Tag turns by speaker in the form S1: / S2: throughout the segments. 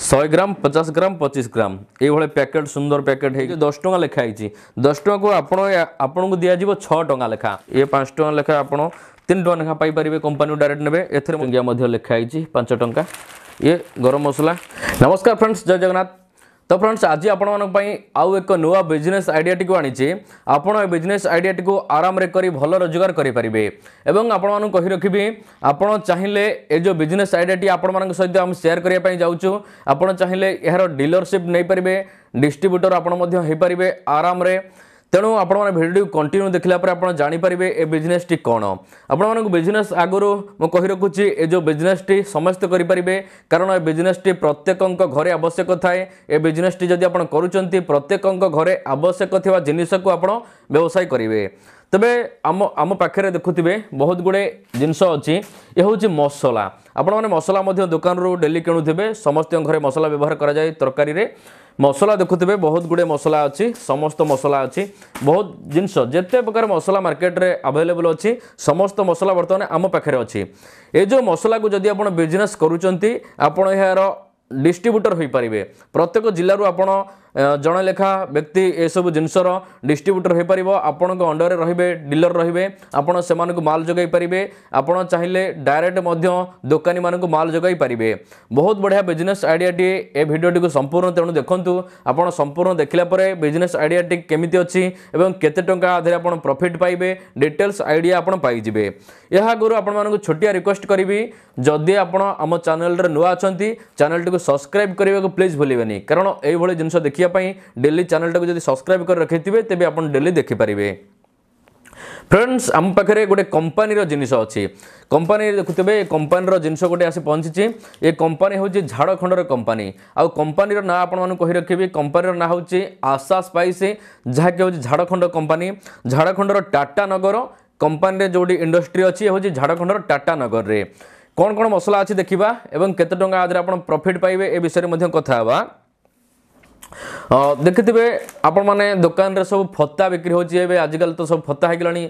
S1: शहे ग्राम पचास ग्राम पचीस ग्राम ये पैकेट सुंदर पैकेट है दस टाँग लिखाई दस टाँग को आपण दिज्व छा लेखा ये पांच टाँग लेखा आपड़ तीन टाँग लेखा पाइपर कंपानी डायरेक्ट ने एथे लिखाई पांच टाँग ये गरम मसला नमस्कार फ्रेंड्स जय जगन्नाथ ତ ଫ୍ରେଣ୍ଡସ୍ ଆଜି ଆପଣମାନଙ୍କ ପାଇଁ ଆଉ ଏକ ନୂଆ ବିଜନେସ୍ ଆଇଡ଼ିଆଟିକୁ ଆଣିଛି ଆପଣ ଏ ବିଜନେସ୍ ଆଇଡ଼ିଆଟିକୁ ଆରାମରେ କରି ଭଲ ରୋଜଗାର କରିପାରିବେ ଏବଂ ଆପଣମାନଙ୍କୁ କହି ରଖିବି ଆପଣ ଚାହିଁଲେ ଏ ଯେଉଁ ବିଜନେସ୍ ଆଇଡ଼ିଆଟି ଆପଣମାନଙ୍କ ସହିତ ଆମେ ସେୟାର କରିବା ପାଇଁ ଯାଉଛୁ ଆପଣ ଚାହିଁଲେ ଏହାର ଡିଲରସିପ୍ ନେଇପାରିବେ ଡିଷ୍ଟ୍ରିବ୍ୟୁଟର ଆପଣ ମଧ୍ୟ ହୋଇପାରିବେ ଆରାମରେ ତେଣୁ ଆପଣମାନେ ଭିଡ଼ିଓଟି କଣ୍ଟିନ୍ୟୁ ଦେଖିଲା ପରେ ଆପଣ ଜାଣିପାରିବେ ଏ ବିଜନେସ୍ଟି କ'ଣ ଆପଣମାନଙ୍କୁ ବିଜନେସ୍ ଆଗରୁ ମୁଁ କହି ରଖୁଛି ଏ ଯେଉଁ ବିଜନେସ୍ଟି ସମସ୍ତେ କରିପାରିବେ କାରଣ ଏ ବିଜନେସ୍ଟି ପ୍ରତ୍ୟେକଙ୍କ ଘରେ ଆବଶ୍ୟକ ଥାଏ ଏ ବିଜନେସ୍ଟି ଯଦି ଆପଣ କରୁଛନ୍ତି ପ୍ରତ୍ୟେକଙ୍କ ଘରେ ଆବଶ୍ୟକ ଥିବା ଜିନିଷକୁ ଆପଣ ବ୍ୟବସାୟ କରିବେ তবে আম পাখে দেখুবে বহু গুড়ে জিনিস অছি এ হচ্ছে মশলা আপনার মানে মশলা দোকানর ডেলি কিণুবে সমস্ত ঘরে মশলা ব্যবহার করা যায় তরকারি মশলা দেখুবে বহু গুড়ে মশলা অস্ত সমস্ত মশলা অছি জিনিস যেতে প্রকার মশলা মার্কেটে আভেলেবল অস্ত সমস্ত মশলা বর্তমানে আম পাখে অছি এ যে মশলাকে যদি আপনার বিজনেস করুচার আপনার এর ডিস্ট্রিব্ୟୁଟର ହୋଇପାରିବେ ପ୍ରତ୍ୟେକ ଜିଲ୍ଲାରୁ ଆପଣ ଜଣେ ଲେଖା ବ୍ୟକ୍ତି ଏସବୁ ଜିନିଷର ଡିଷ୍ଟ୍ରିବ୍ୟୁଟର ହୋଇପାରିବ ଆପଣଙ୍କ ଅଣ୍ଡରରେ ରହିବେ ଡିଲର ରହିବେ ଆପଣ ସେମାନଙ୍କୁ ମାଲ ଯୋଗାଇ ପାରିବେ ଆପଣ ଚାହିଁଲେ ଡାଇରେକ୍ଟ ମଧ୍ୟ ଦୋକାନୀମାନଙ୍କୁ ମାଲ ଯୋଗାଇ ପାରିବେ ବହୁତ ବଢ଼ିଆ ବିଜନେସ୍ ଆଇଡ଼ିଆଟିଏ ଏ ଭିଡ଼ିଓଟିକୁ ସମ୍ପୂର୍ଣ୍ଣ ତେଣୁ ଦେଖନ୍ତୁ ଆପଣ ସମ୍ପୂର୍ଣ୍ଣ ଦେଖିଲା ପରେ ବିଜନେସ୍ ଆଇଡ଼ିଆଟି କେମିତି ଅଛି ଏବଂ କେତେ ଟଙ୍କା ଆଧାରେ ଆପଣ ପ୍ରଫିଟ୍ ପାଇବେ ଡିଟେଲ୍ସ ଆଇଡ଼ିଆ ଆପଣ ପାଇଯିବେ ଏହା ଆଗରୁ ଆପଣମାନଙ୍କୁ ଛୋଟିଆ ରିକ୍ୱେଷ୍ଟ କରିବି ଯଦି ଆପଣ ଆମ ଚ୍ୟାନେଲରେ ନୂଆ ଅଛନ୍ତି ଚ୍ୟାନେଲଟିକୁ ସବସ୍କ୍ରାଇବ୍ କରିବାକୁ ପ୍ଲିଜ୍ ଭୁଲିବେନି କାରଣ ଏଇଭଳି ଜିନିଷ ଦେଖି দেখাপি ডেলি চ্যানেলটা যদি সবসক্রাইব করে রাখিথে তেমনি আপনার ডেলি দেখিপারে ফ্রেন্ডস আম পাখে গোটে কোম্পানির জিনিস অছি কোম্পানি দেখুবে কোম্পানির জিনিস গোটে আসি পৌঁছিছি এ কোম্পানি হচ্ছে ঝাড়খণ্ডর কোম্পানি আউ কোম্পানির না আপনার কহি রাখবি কোম্পানির না হচ্ছে আশা স্পাইস যাকে হচ্ছে ঝাড়খণ্ড কোম্পানি ঝাড়খণ্ডর টাটা নগর কোম্পানিরে যেটি ইন্ডস্ট্রি অছি হচ্ছে ঝাড়খণ্ডর টাটা নগরের কোণ কোণ মশলা আছে দেখিবা এবং কেতে টঙ্কা আদরে আপনার প্রফিট পাইবে এ বিষয়ে কথা হওয়া ଦେଖିଥିବେ ଆପଣମାନେ ଦୋକାନରେ ସବୁ ଫତା ବିକ୍ରି ହେଉଛି ଏବେ ଆଜିକାଲି ତ ସବୁ ଫତା ହେଇଗଲାଣି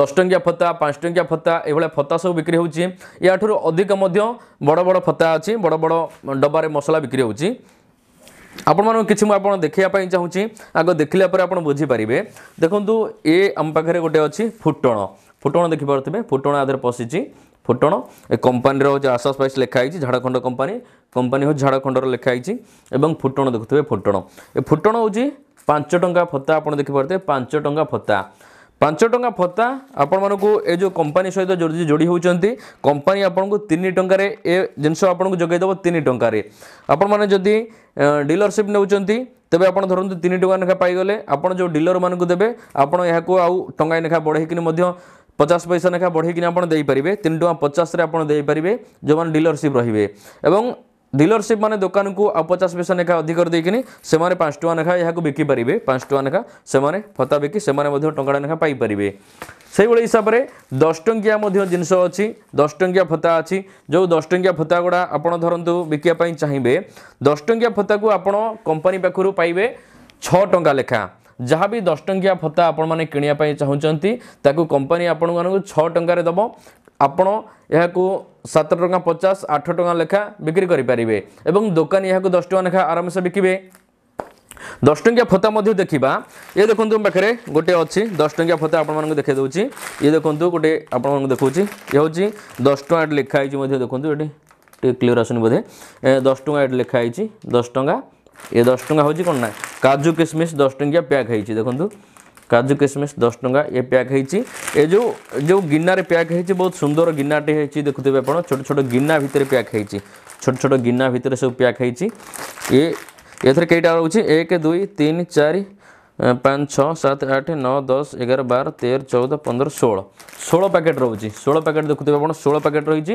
S1: ଦଶ ଟଙ୍କିଆ ଫତା ପାଞ୍ଚ ଟଙ୍କିଆ ଫତା ଏଭଳିଆ ଫତା ସବୁ ବିକ୍ରି ହେଉଛି ୟାଠାରୁ ଅଧିକ ମଧ୍ୟ ବଡ଼ ବଡ଼ ଫତା ଅଛି ବଡ଼ ବଡ଼ ଡବାରେ ମସଲା ବିକ୍ରି ହେଉଛି ଆପଣମାନଙ୍କୁ କିଛି ମୁଁ ଆପଣ ଦେଖାଇବା ପାଇଁ ଚାହୁଁଛି ଆଗ ଦେଖିଲା ପରେ ଆପଣ ବୁଝିପାରିବେ ଦେଖନ୍ତୁ ଏ ଆମ ପାଖରେ ଗୋଟେ ଅଛି ଫୁଟଣ ଫୁଟଣ ଦେଖିପାରୁଥିବେ ଫୁଟଣ ଆଧିରେ ପଶିଛି ଫୁଟଣ ଏ କମ୍ପାନୀର ହେଉଛି ଆଶାସ ପ୍ରାଇସ୍ ଲେଖା ହେଇଛି ଝାଡ଼ଖଣ୍ଡ କମ୍ପାନୀ କମ୍ପାନୀ ହେଉଛି ଝାଡ଼ଖଣ୍ଡର ଲେଖାହେଇଛି ଏବଂ ଫୁଟଣ ଦେଖୁଥିବେ ଫୁଟଣ ଏ ଫୁଟଣ ହେଉଛି ପାଞ୍ଚ ଟଙ୍କା ଫତା ଆପଣ ଦେଖିପାରୁଥିବେ ପାଞ୍ଚ ଟଙ୍କା ଫତା ପାଞ୍ଚ ଟଙ୍କା ଫତା ଆପଣମାନଙ୍କୁ ଏ ଯେଉଁ କମ୍ପାନୀ ସହିତ ଯୋଡ଼ି ଯୋଡ଼ି ହେଉଛନ୍ତି କମ୍ପାନୀ ଆପଣଙ୍କୁ ତିନି ଟଙ୍କାରେ ଏ ଜିନିଷ ଆପଣଙ୍କୁ ଯୋଗାଇଦେବ ତିନି ଟଙ୍କାରେ ଆପଣମାନେ ଯଦି ଡିଲରସିପ୍ ନେଉଛନ୍ତି ତେବେ ଆପଣ ଧରନ୍ତୁ ତିନି ଟଙ୍କା ଲେଖା ପାଇଗଲେ ଆପଣ ଯେଉଁ ଡିଲରମାନଙ୍କୁ ଦେବେ ଆପଣ ଏହାକୁ ଆଉ ଟଙ୍କାଏ ଲେଖା ବଢ଼େଇକିନି ମଧ୍ୟ ପଚାଶ ପଇସା ଲେଖା ବଢ଼େଇକିନି ଆପଣ ଦେଇପାରିବେ ତିନି ଟଙ୍କା ପଚାଶରେ ଆପଣ ଦେଇପାରିବେ ଯେଉଁମାନେ ଡିଲରସିପ୍ ରହିବେ ଏବଂ ডিলরশিপ মানে দোকানকু আ পচাশ পয়সা লেখা অধিক দিয়ে সে পাঁচ টাকা লেখা এখন বিকিপারে পাঁচ টাকা লেখা সে ফতা বিকি সে টঙ্কাটা লেখা পাইপারে সেইভাবে হিসাবে দশ টঙ্কিয়া জিনিস অছি দশ টঙ্কিয়া ফতা আছে যে দশ টঙ্কিয়া ফতা গুড়া আপনার ধরতু বিকিয়া চাইবে দশ টঙ্কিয়া ফতা আপনার কোম্পানি পাখু পাইবে ছ টঙ্কা লেখা ଯାହା ବି ଦଶ ଟଙ୍କିଆ ଭତ୍ତା ଆପଣମାନେ କିଣିବା ପାଇଁ ଚାହୁଁଛନ୍ତି ତାକୁ କମ୍ପାନୀ ଆପଣମାନଙ୍କୁ ଛଅ ଟଙ୍କାରେ ଦେବ ଆପଣ ଏହାକୁ ସାତ ଟଙ୍କା ପଚାଶ ଆଠ ଟଙ୍କା ଲେଖା ବିକ୍ରି କରିପାରିବେ ଏବଂ ଦୋକାନୀ ଏହାକୁ ଦଶ ଟଙ୍କା ଲେଖା ଆରାମସେ ବିକିବେ ଦଶ ଟଙ୍କିଆ ଫତା ମଧ୍ୟ ଦେଖିବା ଏ ଦେଖନ୍ତୁ ମୋ ପାଖରେ ଗୋଟେ ଅଛି ଦଶ ଟଙ୍କିଆ ଫତା ଆପଣମାନଙ୍କୁ ଦେଖାଇ ଦେଉଛି ଇଏ ଦେଖନ୍ତୁ ଗୋଟେ ଆପଣମାନଙ୍କୁ ଦେଖାଉଛି ଇଏ ହେଉଛି ଦଶ ଟଙ୍କା ଏଠି ଲେଖା ହେଇଛି ମଧ୍ୟ ଦେଖନ୍ତୁ ଏଠି ଟିକେ କ୍ଲିଅର୍ ଆସୁନି ବୋଧେ ଦଶ ଟଙ୍କା ଏଠି ଲେଖା ହେଇଛି ଦଶ ଟଙ୍କା ଏ ଦଶ ଟଙ୍କା ହେଉଛି କ'ଣ ନା কাজু কিসমিস দশ টঙ্কিয়া প্যাক হয়েছি দেখুন কাজু কিসমিস দশ টঙ্কা এ প্যাক হয়েছি এ যে যে গিনারে প্যাক হয়েছি বহু সুন্দর গিনাটি হয়েছি দেখুথিবে আপনার ছোট ছোট গিনা ভিতরে প্যাক হয়েছি ছোট ছোট গিনা ভিতরে সব প্যাক হয়েছি এ এথরে কেইটা রয়েছে এক দুই তিন চারি ପାଞ୍ଚ ଛଅ ସାତ ଆଠ ନଅ ଦଶ ଏଗାର ବାର ତେର ଚଉଦ ପନ୍ଦର ଷୋହଳ ଷୋହଳ ପ୍ୟାକେଟ୍ ରହୁଛି ଷୋହଳ ପ୍ୟାକେଟ୍ ଦେଖୁଥିବେ ଆପଣ ଷୋହଳ ପ୍ୟାକେଟ୍ ରହିଛି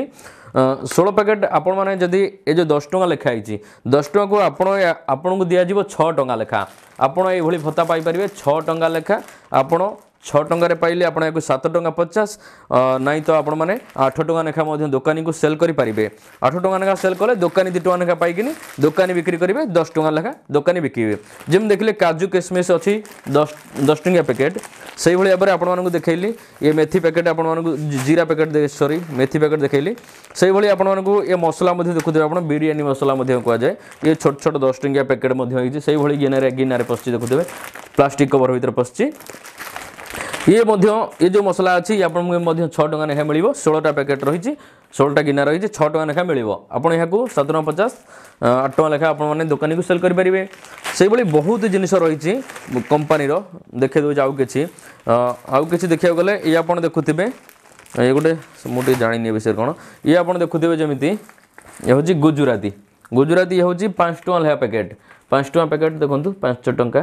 S1: ଷୋହଳ ପ୍ୟାକେଟ୍ ଆପଣମାନେ ଯଦି ଏ ଯେଉଁ ଦଶ ଟଙ୍କା ଲେଖା ହେଇଛି ଦଶ ଟଙ୍କାକୁ ଆପଣ ଆପଣଙ୍କୁ ଦିଆଯିବ ଛଅ ଟଙ୍କା ଲେଖା ଆପଣ ଏଇଭଳି ଭତ୍ତା ପାଇପାରିବେ ଛଅ ଟଙ୍କା ଲେଖା ଆପଣ ଛଅ ଟଙ୍କାରେ ପାଇଲେ ଆପଣ ଏହାକୁ ସାତ ଟଙ୍କା ପଚାଶ ନାହିଁ ତ ଆପଣମାନେ ଆଠ ଟଙ୍କା ଲେଖା ମଧ୍ୟ ଦୋକାନୀକୁ ସେଲ୍ କରିପାରିବେ ଆଠ ଟଙ୍କା ଲେଖା ସେଲ୍ କଲେ ଦୋକାନୀ ଦୁଇ ଟଙ୍କା ଲେଖା ପାଇକିନି ଦୋକାନୀ ବିକ୍ରି କରିବେ ଦଶ ଟଙ୍କା ଲେଖା ଦୋକାନୀ ବିକିବେ ଯେମିତି ଦେଖିଲେ କାଜୁ କିସମିସ୍ ଅଛି ଦଶ ଦଶ ଟଙ୍କିଆ ପ୍ୟାକେଟ୍ ସେଇଭଳି ଭାବରେ ଆପଣମାନଙ୍କୁ ଦେଖାଇଲି ଏ ମେଥି ପ୍ୟାକେଟ୍ ଆପଣମାନଙ୍କୁ ଜିରା ପ୍ୟାକେଟ୍ ସରି ମେଥି ପ୍ୟାକେଟ୍ ଦେଖାଇଲି ସେଇଭଳି ଆପଣମାନଙ୍କୁ ଏ ମସଲା ମଧ୍ୟ ଦେଖୁଥିବେ ଆପଣ ବିରିୟାନୀ ମସଲା ମଧ୍ୟ କୁହାଯାଏ ଏ ଛୋଟ ଛୋଟ ଦଶ ଟଙ୍କିଆ ପ୍ୟାକେଟ୍ ମଧ୍ୟ ହେଇଛି ସେଇଭଳି ଗିନାରେ ଗିନାରେ ପଶିଛି ଦେଖୁଥିବେ ପ୍ଲାଷ୍ଟିକ୍ କଭର୍ ଭିତରେ ପଶିଛି ଇଏ ମଧ୍ୟ ଏ ଯେଉଁ ମସଲା ଅଛି ଆପଣଙ୍କୁ ମଧ୍ୟ ଛଅ ଟଙ୍କା ଲେଖା ମିଳିବ ଷୋହଳଟା ପ୍ୟାକେଟ୍ ରହିଛି ଷୋହଳଟା ଗିନା ରହିଛି ଛଅ ଟଙ୍କା ଲେଖା ମିଳିବ ଆପଣ ଏହାକୁ ସାତ ଟଙ୍କା ପଚାଶ ଆଠ ଟଙ୍କା ଲେଖା ଆପଣମାନେ ଦୋକାନୀକୁ ସେଲ୍ କରିପାରିବେ ସେହିଭଳି ବହୁତ ଜିନିଷ ରହିଛି କମ୍ପାନୀର ଦେଖାଇ ଦେଉଛି ଆଉ କିଛି ଆଉ କିଛି ଦେଖିବାକୁ ଗଲେ ଇଏ ଆପଣ ଦେଖୁଥିବେ ଇଏ ଗୋଟେ ମୁଁ ଟିକେ ଜାଣିନି ଏ ବିଷୟରେ କ'ଣ ଇଏ ଆପଣ ଦେଖୁଥିବେ ଯେମିତି ଇଏ ହେଉଛି ଗୁଜୁରାତି ଗୁଜୁରାତି ଇଏ ହେଉଛି ପାଞ୍ଚ ଟଙ୍କା ଲେଖା ପ୍ୟାକେଟ୍ ପାଞ୍ଚ ଟଙ୍କା ପ୍ୟାକେଟ୍ ଦେଖନ୍ତୁ ପାଞ୍ଚ ଟଙ୍କା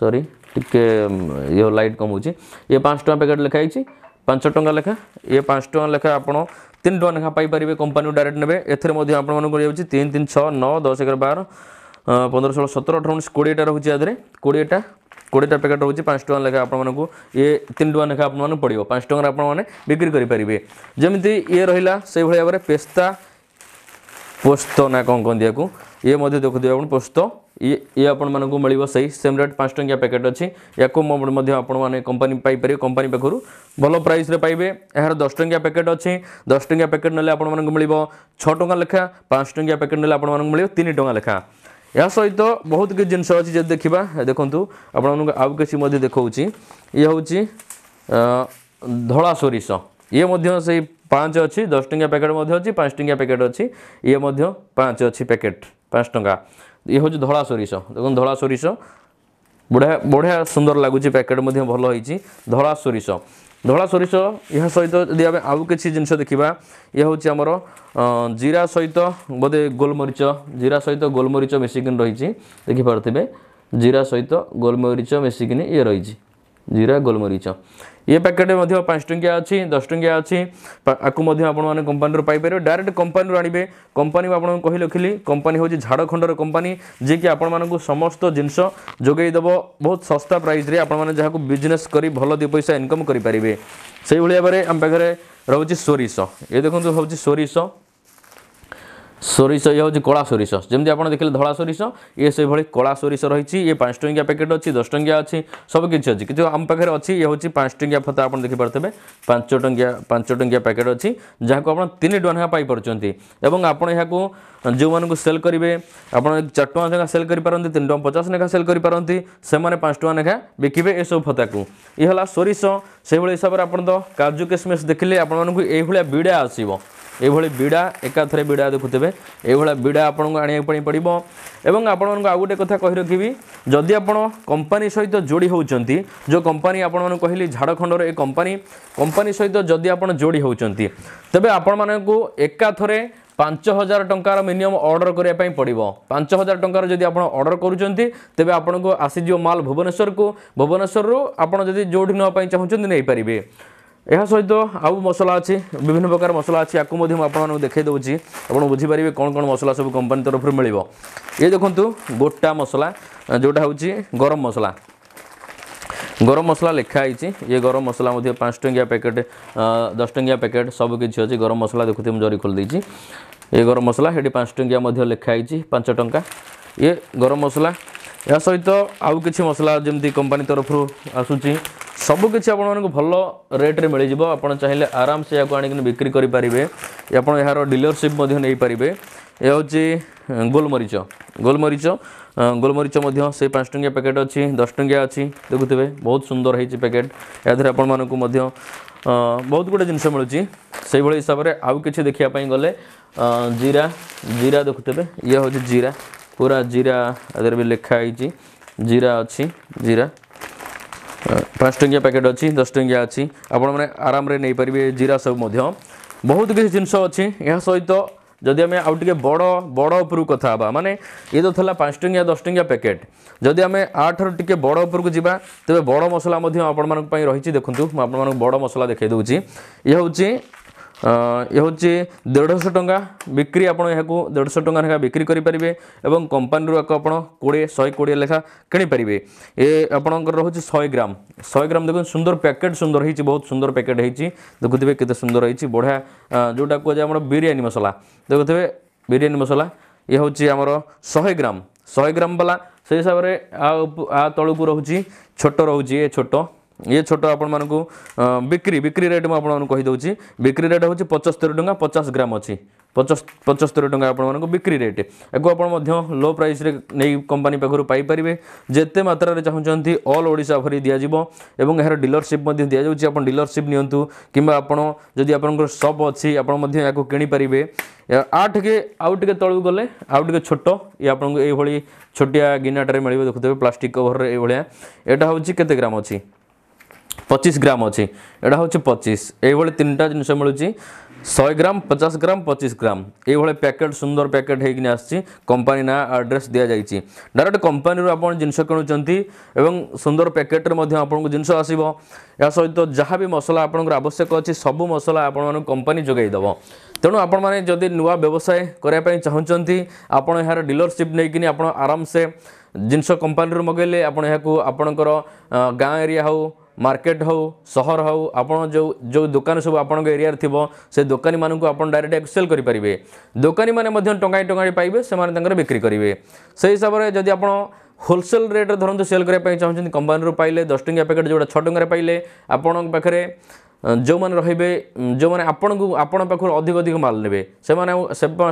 S1: ସରି ଟିକେ ଇଏ ଲାଇଟ୍ କମୁଛି ଇଏ ପାଞ୍ଚ ଟଙ୍କା ପ୍ୟାକେଟ୍ ଲେଖା ହେଇଛି ପାଞ୍ଚ ଟଙ୍କା ଲେଖା ଇଏ ପାଞ୍ଚ ଟଙ୍କା ଲେଖା ଆପଣ ତିନି ଟଙ୍କା ଲେଖା ପାଇପାରିବେ କମ୍ପାନୀରୁ ଡାଇରେକ୍ଟ ନେବେ ଏଥିରେ ମଧ୍ୟ ଆପଣମାନଙ୍କୁ ରହିଯାଉଛି ତିନି ତିନି ଛଅ ନଅ ଦଶ ଏଗାର ବାର ପନ୍ଦର ଷୋହଳ ସତର ଅଠର ଉଣେଇଶ କୋଡ଼ିଏଟା ରହୁଛି ଆଧିରେ କୋଡ଼ିଏଟା কোড়িটা প্যাকেট রয়েছে পাঁচ টাকা লেখা আপনার ইয়ে তিন টাকা লেখা আপনার পড়ব পাঁচ টাকার আপনার বিক্রি করে পারবে যেমি ইয়ে রহিলা সেইভাবে ভাবে পেস্তা পোস্ত না কম কহতি ইয়ে দেখুথে আপনার পোস্ত ये आपको मिल सही सेम रेट पाँच टंकिया पैकेट अच्छी या आपने कंपानी पाइपर पाखु भल प्राइस पाइबे यार दस टंकिया पैकेट अच्छे दस टंकिया पैकेट ना आपको मिल छा लेखा पाँच टंकिया पैकेट ना आपको मिल तीन टाँग लेखा या सहित बहुत किसी जिनस अच्छी जब देखा देखूँ आपण आउ किसी देखा ये हूँ धड़ा सोरीष ये से पाँच अच्छी दस टंकिया पैकेट अच्छी पाँच टंकिया पैकेट अच्छी ये पाँच अच्छी पैकेट पाँच टाँग ଇଏ ହେଉଛି ଧଳା ସୋରିଷ ଦେଖନ୍ତୁ ଧଳା ସୋରିଷ ବଢ଼ିଆ ବଢ଼ିଆ ସୁନ୍ଦର ଲାଗୁଛି ପ୍ୟାକେଟ୍ ମଧ୍ୟ ଭଲ ହୋଇଛି ଧଳା ସୋରିଷ ଧଳା ସୋରିଷ ଏହା ସହିତ ଯଦି ଆମେ ଆଉ କିଛି ଜିନିଷ ଦେଖିବା ଇଏ ହେଉଛି ଆମର ଜିରା ସହିତ ବୋଧେ ଗୋଲମରିଚ ଜିରା ସହିତ ଗୋଲମରିଚ ମିଶିକିନି ରହିଛି ଦେଖିପାରୁଥିବେ ଜିରା ସହିତ ଗୋଲମରିଚ ମିଶିକିନି ଇଏ ରହିଛି ଜିରା ଗୋଲମରିଚ ଇଏ ପ୍ୟାକେଟ୍ ମଧ୍ୟ ପାଞ୍ଚ ଟଙ୍କିଆ ଅଛି ଦଶ ଟଙ୍କିଆ ଅଛି ଆକୁ ମଧ୍ୟ ଆପଣମାନେ କମ୍ପାନୀରୁ ପାଇପାରିବେ ଡାଇରେକ୍ଟ କମ୍ପାନୀରୁ ଆଣିବେ କମ୍ପାନୀ ଆପଣଙ୍କୁ କହି ରଖିଲି କମ୍ପାନୀ ହେଉଛି ଝାଡ଼ଖଣ୍ଡର କମ୍ପାନୀ ଯିଏକି ଆପଣମାନଙ୍କୁ ସମସ୍ତ ଜିନିଷ ଯୋଗାଇ ଦେବ ବହୁତ ଶସ୍ତା ପ୍ରାଇସ୍ରେ ଆପଣମାନେ ଯାହାକୁ ବିଜନେସ୍ କରି ଭଲ ଦୁଇ ପଇସା ଇନକମ୍ କରିପାରିବେ ସେଇଭଳି ଭାବରେ ଆମ ପାଖରେ ରହୁଛି ସୋରିଷ ଏ ଦେଖନ୍ତୁ ହେଉଛି ସୋରିଷ ସୋରିଷ ଇଏ ହେଉଛି କଳା ସୋରିଷ ଯେମିତି ଆପଣ ଦେଖିଲେ ଧଳା ସୋରିଷ ଇଏ ସେଇଭଳି କଳା ସୋରିଷ ରହିଛି ଇଏ ପାଞ୍ଚ ଟଙ୍କିଆ ପ୍ୟାକେଟ୍ ଅଛି ଦଶ ଟଙ୍କିଆ ଅଛି ସବୁ କିଛି ଅଛି କିନ୍ତୁ ଆମ ପାଖରେ ଅଛି ଇଏ ହେଉଛି ପାଞ୍ଚ ଟଙ୍କିଆ ଫତା ଆପଣ ଦେଖିପାରୁଥିବେ ପାଞ୍ଚ ଟଙ୍କିଆ ପାଞ୍ଚ ଟଙ୍କିଆ ପ୍ୟାକେଟ୍ ଅଛି ଯାହାକୁ ଆପଣ ତିନି ଟଙ୍କା ଲେଖା ପାଇପାରୁଛନ୍ତି ଏବଂ ଆପଣ ଏହାକୁ ଯେଉଁମାନଙ୍କୁ ସେଲ୍ କରିବେ ଆପଣ ଚାରି ଟଙ୍କା ଲେଖା ସେଲ୍ କରିପାରନ୍ତି ତିନି ଟଙ୍କା ପଚାଶ ଲେଖା ସେଲ୍ କରିପାରନ୍ତି ସେମାନେ ପାଞ୍ଚ ଟଙ୍କା ଲେଖା ବିକିବେ ଏସବୁ ଫତାକୁ ଇଏ ହେଲା ସୋରିଷ ସେହିଭଳି ହିସାବରେ ଆପଣ ତ କାଜୁ କିସମିସ୍ ଦେଖିଲେ ଆପଣମାନଙ୍କୁ ଏଇଭଳିଆ ବିଡ଼ା ଆସିବ ଏଇଭଳି ବିଡ଼ା ଏକାଥରେ ବିଡ଼ା ଦେଖୁଥିବେ ଏଇଭଳିଆ ବିଡ଼ା ଆପଣଙ୍କୁ ଆଣିବା ପାଇଁ ପଡ଼ିବ ଏବଂ ଆପଣମାନଙ୍କୁ ଆଉ ଗୋଟେ କଥା କହି ରଖିବି ଯଦି ଆପଣ କମ୍ପାନୀ ସହିତ ଯୋଡ଼ି ହେଉଛନ୍ତି ଯେଉଁ କମ୍ପାନୀ ଆପଣମାନଙ୍କୁ କହିଲି ଝାଡ଼ଖଣ୍ଡର ଏ କମ୍ପାନୀ କମ୍ପାନୀ ସହିତ ଯଦି ଆପଣ ଯୋଡ଼ି ହେଉଛନ୍ତି ତେବେ ଆପଣମାନଙ୍କୁ ଏକାଥରେ ପାଞ୍ଚ ହଜାର ଟଙ୍କାର ମିନିମମ୍ ଅର୍ଡ଼ର କରିବା ପାଇଁ ପଡ଼ିବ ପାଞ୍ଚ ହଜାର ଟଙ୍କାର ଯଦି ଆପଣ ଅର୍ଡ଼ର କରୁଛନ୍ତି ତେବେ ଆପଣଙ୍କୁ ଆସିଯିବ ମାଲ୍ ଭୁବନେଶ୍ୱରକୁ ଭୁବନେଶ୍ୱରରୁ ଆପଣ ଯଦି ଯେଉଁଠି ନେବା ପାଇଁ ଚାହୁଁଛନ୍ତି ନେଇପାରିବେ ଏହା ସହିତ ଆଉ ମସଲା ଅଛି ବିଭିନ୍ନ ପ୍ରକାର ମସଲା ଅଛି ଆକୁ ମଧ୍ୟ ମୁଁ ଆପଣମାନଙ୍କୁ ଦେଖାଇ ଦେଉଛି ଆପଣ ବୁଝିପାରିବେ କ'ଣ କ'ଣ ମସଲା ସବୁ କମ୍ପାନୀ ତରଫରୁ ମିଳିବ ଇଏ ଦେଖନ୍ତୁ ଗୋଟା ମସଲା ଯେଉଁଟା ହେଉଛି ଗରମ ମସଲା গরম মশলা লেখা হয়েছি ইয়ে গরম মশলা মধ্যে পাঁচ টঙ্কিয়া প্যাকেট দশ টঙ্কিয়া প্যাকেট সব কিছু অছি গরম মশলা দেখুথি মু জরি খোলি দিয়েছি ইয়ে গরম মশলা সেটি পাঁচ টঙ্কিয়া মধ্যে লেখা হয়েছি পাঁচ টঙ্কা ইয়ে গরম মশলা ଏହା ସହିତ ଆଉ କିଛି ମସଲା ଯେମିତି କମ୍ପାନୀ ତରଫରୁ ଆସୁଛି ସବୁକିଛି ଆପଣମାନଙ୍କୁ ଭଲ ରେଟ୍ରେ ମିଳିଯିବ ଆପଣ ଚାହିଁଲେ ଆରାମସେ ଏହାକୁ ଆଣିକିନା ବିକ୍ରି କରିପାରିବେ ଆପଣ ଏହାର ଡିଲରସିପ୍ ମଧ୍ୟ ନେଇପାରିବେ ଏହା ହେଉଛି ଗୋଲମରିଚ ଗୋଲମରିଚ ଗୋଲମରିଚ ମଧ୍ୟ ସେ ପାଞ୍ଚ ଟଙ୍କିଆ ପ୍ୟାକେଟ୍ ଅଛି ଦଶ ଟଙ୍କିଆ ଅଛି ଦେଖୁଥିବେ ବହୁତ ସୁନ୍ଦର ହେଇଛି ପ୍ୟାକେଟ୍ ଏହା ଦେହରେ ଆପଣମାନଙ୍କୁ ମଧ୍ୟ ବହୁତ ଗୁଡ଼ିଏ ଜିନିଷ ମିଳୁଛି ସେଇଭଳି ହିସାବରେ ଆଉ କିଛି ଦେଖିବା ପାଇଁ ଗଲେ ଜିରା ଜିରା ଦେଖୁଥିବେ ଇଏ ହେଉଛି ଜିରା ପୁରା ଜିରା ଆଦେହରେ ବି ଲେଖା ହେଇଛି ଜିରା ଅଛି ଜିରା ପାଞ୍ଚ ଟଙ୍କିଆ ପ୍ୟାକେଟ୍ ଅଛି ଦଶ ଟଙ୍କିଆ ଅଛି ଆପଣମାନେ ଆରାମରେ ନେଇପାରିବେ ଜିରା ସବୁ ମଧ୍ୟ ବହୁତ କିଛି ଜିନିଷ ଅଛି ଏହା ସହିତ ଯଦି ଆମେ ଆଉ ଟିକେ ବଡ଼ ବଡ଼ ଉପରକୁ କଥା ହେବା ମାନେ ଇଏ ତ ଥିଲା ପାଞ୍ଚ ଟଙ୍କିଆ ଦଶ ଟଙ୍କିଆ ପ୍ୟାକେଟ୍ ଯଦି ଆମେ ଆଠରୁ ଟିକେ ବଡ଼ ଉପରକୁ ଯିବା ତେବେ ବଡ଼ ମସଲା ମଧ୍ୟ ଆପଣମାନଙ୍କ ପାଇଁ ରହିଛି ଦେଖନ୍ତୁ ମୁଁ ଆପଣମାନଙ୍କୁ ବଡ଼ ମସଲା ଦେଖାଇ ଦେଉଛି ଇଏ ହେଉଛି ଏ ହେଉଛି ଦେଢ଼ଶହ ଟଙ୍କା ବିକ୍ରି ଆପଣ ଏହାକୁ ଦେଢ଼ଶହ ଟଙ୍କା ଲେଖା ବିକ୍ରି କରିପାରିବେ ଏବଂ କମ୍ପାନୀରୁ ଏହାକୁ ଆପଣ କୋଡ଼ିଏ ଶହେ କୋଡ଼ିଏ ଲେଖା କିଣିପାରିବେ ଏ ଆପଣଙ୍କର ରହୁଛି ଶହେ ଗ୍ରାମ ଶହେ ଗ୍ରାମ ଦେଖନ୍ତୁ ସୁନ୍ଦର ପ୍ୟାକେଟ୍ ସୁନ୍ଦର ହେଇଛି ବହୁତ ସୁନ୍ଦର ପ୍ୟାକେଟ୍ ହେଇଛି ଦେଖୁଥିବେ କେତେ ସୁନ୍ଦର ହେଇଛି ବଢ଼ିଆ ଯେଉଁଟା କୁହାଯାଏ ଆମର ବିରିୟାନୀ ମସଲା ଦେଖୁଥିବେ ବିରିୟାନୀ ମସଲା ଏ ହେଉଛି ଆମର ଶହେ ଗ୍ରାମ ଶହେ ଗ୍ରାମ ବାଲା ସେ ହିସାବରେ ଆଉ ଆ ତଳକୁ ରହୁଛି ଛୋଟ ରହୁଛି ଏ ଛୋଟ ଇଏ ଛୋଟ ଆପଣମାନଙ୍କୁ ବିକ୍ରି ବିକ୍ରି ରେଟ୍ ମୁଁ ଆପଣମାନଙ୍କୁ କହିଦେଉଛି ବିକ୍ରି ରେଟ୍ ହେଉଛି ପଞ୍ଚସ୍ତରୀ ଟଙ୍କା ପଚାଶ ଗ୍ରାମ ଅଛି ପଞ୍ଚସ୍ତରୀ ଟଙ୍କା ଆପଣମାନଙ୍କୁ ବିକ୍ରି ରେଟ୍ ଏହାକୁ ଆପଣ ମଧ୍ୟ ଲୋ ପ୍ରାଇସ୍ରେ ନେଇ କମ୍ପାନୀ ପାଖରୁ ପାଇପାରିବେ ଯେତେ ମାତ୍ରାରେ ଚାହୁଁଛନ୍ତି ଅଲ୍ ଓଡ଼ିଶା ଭରି ଦିଆଯିବ ଏବଂ ଏହାର ଡିଲରସିପ୍ ମଧ୍ୟ ଦିଆଯାଉଛି ଆପଣ ଡିଲରସିପ୍ ନିଅନ୍ତୁ କିମ୍ବା ଆପଣ ଯଦି ଆପଣଙ୍କର ସପ୍ ଅଛି ଆପଣ ମଧ୍ୟ ଏହାକୁ କିଣିପାରିବେ ଆ ଟିକେ ଆଉ ଟିକେ ତଳକୁ ଗଲେ ଆଉ ଟିକେ ଛୋଟ ଇଏ ଆପଣଙ୍କୁ ଏଇଭଳି ଛୋଟିଆ ଗିନାଟାରେ ମିଳିବ ଦେଖୁଥିବେ ପ୍ଲାଷ୍ଟିକ୍ କଭର୍ରେ ଏଇଭଳିଆ ଏଇଟା ହେଉଛି କେତେ ଗ୍ରାମ ଅଛି পঁচিশ গ্রাম অছি এটা হচ্ছে পঁচিশ এইভাবে তিনটা জিনিস মিলুচি ଶହେ ଗ୍ରାମ ପଚାଶ ଗ୍ରାମ ପଚିଶ ଗ୍ରାମ ଏଇଭଳି ପ୍ୟାକେଟ୍ ସୁନ୍ଦର ପ୍ୟାକେଟ୍ ହେଇକିନି ଆସିଛି କମ୍ପାନୀ ନାଁ ଆଡ୍ରେସ୍ ଦିଆଯାଇଛି ଡାଇରେକ୍ଟ କମ୍ପାନୀରୁ ଆପଣ ଜିନିଷ କିଣୁଛନ୍ତି ଏବଂ ସୁନ୍ଦର ପ୍ୟାକେଟ୍ରେ ମଧ୍ୟ ଆପଣଙ୍କୁ ଜିନିଷ ଆସିବ ଏହା ସହିତ ଯାହା ବି ମସଲା ଆପଣଙ୍କର ଆବଶ୍ୟକ ଅଛି ସବୁ ମସଲା ଆପଣମାନଙ୍କୁ କମ୍ପାନୀ ଯୋଗାଇ ଦେବ ତେଣୁ ଆପଣମାନେ ଯଦି ନୂଆ ବ୍ୟବସାୟ କରିବା ପାଇଁ ଚାହୁଁଛନ୍ତି ଆପଣ ଏହାର ଡିଲରସିପ୍ ନେଇକିନି ଆପଣ ଆରାମସେ ଜିନିଷ କମ୍ପାନୀରୁ ମଗାଇଲେ ଆପଣ ଏହାକୁ ଆପଣଙ୍କର ଗାଁ ଏରିଆ ହେଉ ମାର୍କେଟ ହେଉ ସହର ହେଉ ଆପଣ ଯେଉଁ ଯେଉଁ ଦୋକାନ ସବୁ ଆପଣଙ୍କ ଏରିଆରେ ଥିବ ସେ ଦୋକାନୀମାନଙ୍କୁ ଆପଣ ଡାଇରେକ୍ଟ ଏକ୍ସେଲ୍ କରିପାରିବେ ଦୋକାନୀମାନେ ମଧ୍ୟ ଟଙ୍କାଏ ଟଙ୍କାଏ ପାଇବେ ସେମାନେ ତାଙ୍କର ବିକ୍ରି କରିବେ ସେହି ହିସାବରେ ଯଦି ଆପଣ ହୋଲସେଲ୍ ରେଟ୍ରେ ଧରନ୍ତୁ ସେଲ୍ କରିବା ପାଇଁ ଚାହୁଁଛନ୍ତି କମ୍ପାନୀରୁ ପାଇଲେ ଦଶ ଟଙ୍କିଆ ପ୍ୟାକେଟ୍ ଯେଉଁଟା ଛଅ ଟଙ୍କାରେ ପାଇଲେ ଆପଣଙ୍କ ପାଖରେ ଯେଉଁମାନେ ରହିବେ ଯେଉଁମାନେ ଆପଣଙ୍କୁ ଆପଣ ପାଖରୁ ଅଧିକ ଅଧିକ ମାଲ ନେବେ ସେମାନେ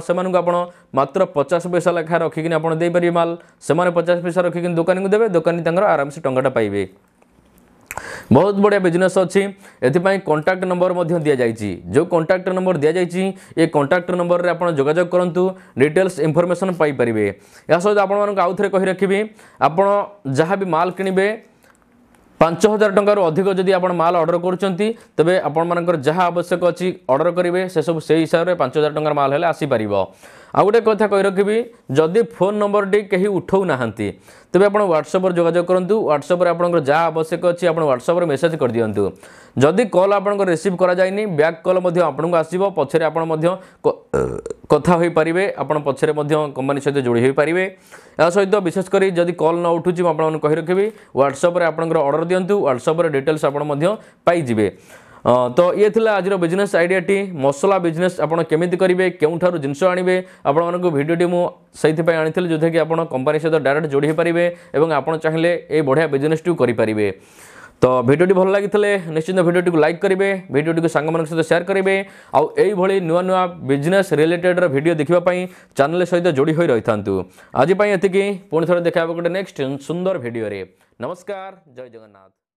S1: ସେମାନଙ୍କୁ ଆପଣ ମାତ୍ର ପଚାଶ ପଇସା ଲେଖା ରଖିକିନି ଆପଣ ଦେଇପାରିବେ ମାଲ ସେମାନେ ପଚାଶ ପଇସା ରଖିକିନି ଦୋକାନୀକୁ ଦେବେ ଦୋକାନୀ ତାଙ୍କର ଆରାମସେ ଟଙ୍କାଟା ପାଇବେ ବହୁତ ବଢ଼ିଆ ବିଜନେସ୍ ଅଛି ଏଥିପାଇଁ କଣ୍ଟାକ୍ଟ ନମ୍ବର ମଧ୍ୟ ଦିଆଯାଇଛି ଯେଉଁ କଣ୍ଟାକ୍ଟ ନମ୍ବର ଦିଆଯାଇଛି ଏ କଣ୍ଟାକ୍ଟ ନମ୍ବରରେ ଆପଣ ଯୋଗାଯୋଗ କରନ୍ତୁ ଡିଟେଲ୍ସ ଇନଫର୍ମେସନ୍ ପାଇପାରିବେ ଏହା ସହିତ ଆପଣମାନଙ୍କୁ ଆଉଥରେ କହି ରଖିବି ଆପଣ ଯାହା ବି ମାଲ୍ କିଣିବେ পাঁচ হাজার টাকার অধিক যদি আপনার মাল অর্ডর করছেন তবে আপনার যা আবশ্যক অছি অর্ডর করবে সেসব সেই হিসাবে পাঁচ হাজার টাকার মাল হলে আসিপার আউ গোটে কথা কই রাখবি যদি ফোন নম্বরটি কেহি উঠাও না তবে আপনার হোয়াটসঅপরে যোগাযোগ করতু হোয়াটসঅপরে আপনার যা আবশ্যক অছি আপনার হোয়াটসঅপরে মেসেজ করেদিও যদি কল আপনার রিসিভ করা যায়নি ব্যাক কল আপনার আসব পছরে আপনার কথা হয়েপারে আপনার পছরে কোম্পানি সহ যোড়ি হয়েপারে এসহ বিশেষ করে যদি কল ন উঠুছি আপনার রাখবি হোয়াটসঅ্যাপে আপনার অর্ডর দিও হোয়াটসঅ্যাপে ডিটেলস আপনার পাইবে তো ইয়ে লা আজর বিজনেস আইডিয়াটি মশলা বিজনেস আপনার কেমিতি করবে কেউঠার জিনিস আনবে আপনার ভিডিওটি মু সেইপা আনিলে যেটাকি আপনার কোম্পানি সহ ডাইরেক্ট যোড়ি হয়ে পারে এবং আপনার চাইলে এই বড়িয়া বিজনেসটি করে পারে তো ভিডিওটি ভাল লাগিলে নিশ্চিত ভিডিওটিকে লাইক করবে ভিডিওটিকে সাংগ মান সহ সেয়ার করবে আইভাবে নূয় নূয় বিজনেস রিলেটেড ভিডিও দেখা চ্যানেল সহ যোড়ি হয়ে রয়ে থাকে আজপাই এতিকি পুঁ থ দেখা গোটে নেক্সট সুন্দর ভিডিওরে নমস্কার জয় জগন্নাথ